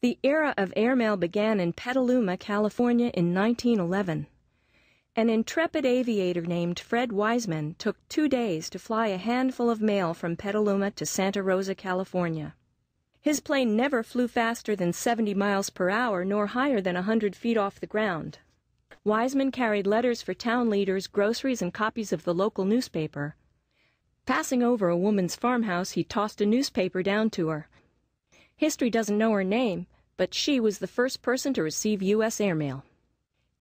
The era of airmail began in Petaluma, California in 1911. An intrepid aviator named Fred Wiseman took two days to fly a handful of mail from Petaluma to Santa Rosa, California. His plane never flew faster than 70 miles per hour nor higher than 100 feet off the ground. Wiseman carried letters for town leaders, groceries, and copies of the local newspaper. Passing over a woman's farmhouse, he tossed a newspaper down to her. History doesn't know her name, but she was the first person to receive U.S. airmail.